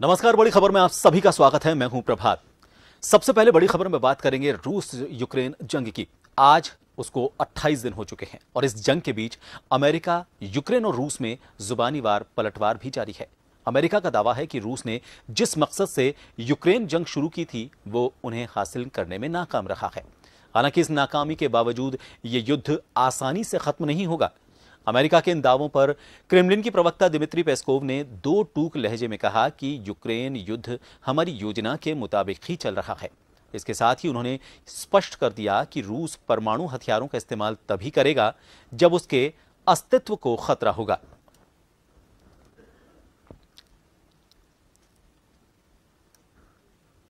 नमस्कार बड़ी खबर में आप सभी का स्वागत है मैं हूं प्रभात सबसे पहले बड़ी खबर में बात करेंगे रूस यूक्रेन जंग की आज उसको 28 दिन हो चुके हैं और इस जंग के बीच अमेरिका यूक्रेन और रूस में जुबानी वार पलटवार भी जारी है अमेरिका का दावा है कि रूस ने जिस मकसद से यूक्रेन जंग शुरू की थी वो उन्हें हासिल करने में नाकाम रहा है हालांकि इस नाकामी के बावजूद ये युद्ध आसानी से खत्म नहीं होगा अमेरिका के इन दावों पर क्रेमलिन की प्रवक्ता दिमित्री पेस्कोव ने दो टूक लहजे में कहा कि यूक्रेन युद्ध हमारी योजना के मुताबिक ही चल रहा है इसके साथ ही उन्होंने स्पष्ट कर दिया कि रूस परमाणु हथियारों का इस्तेमाल तभी करेगा जब उसके अस्तित्व को खतरा होगा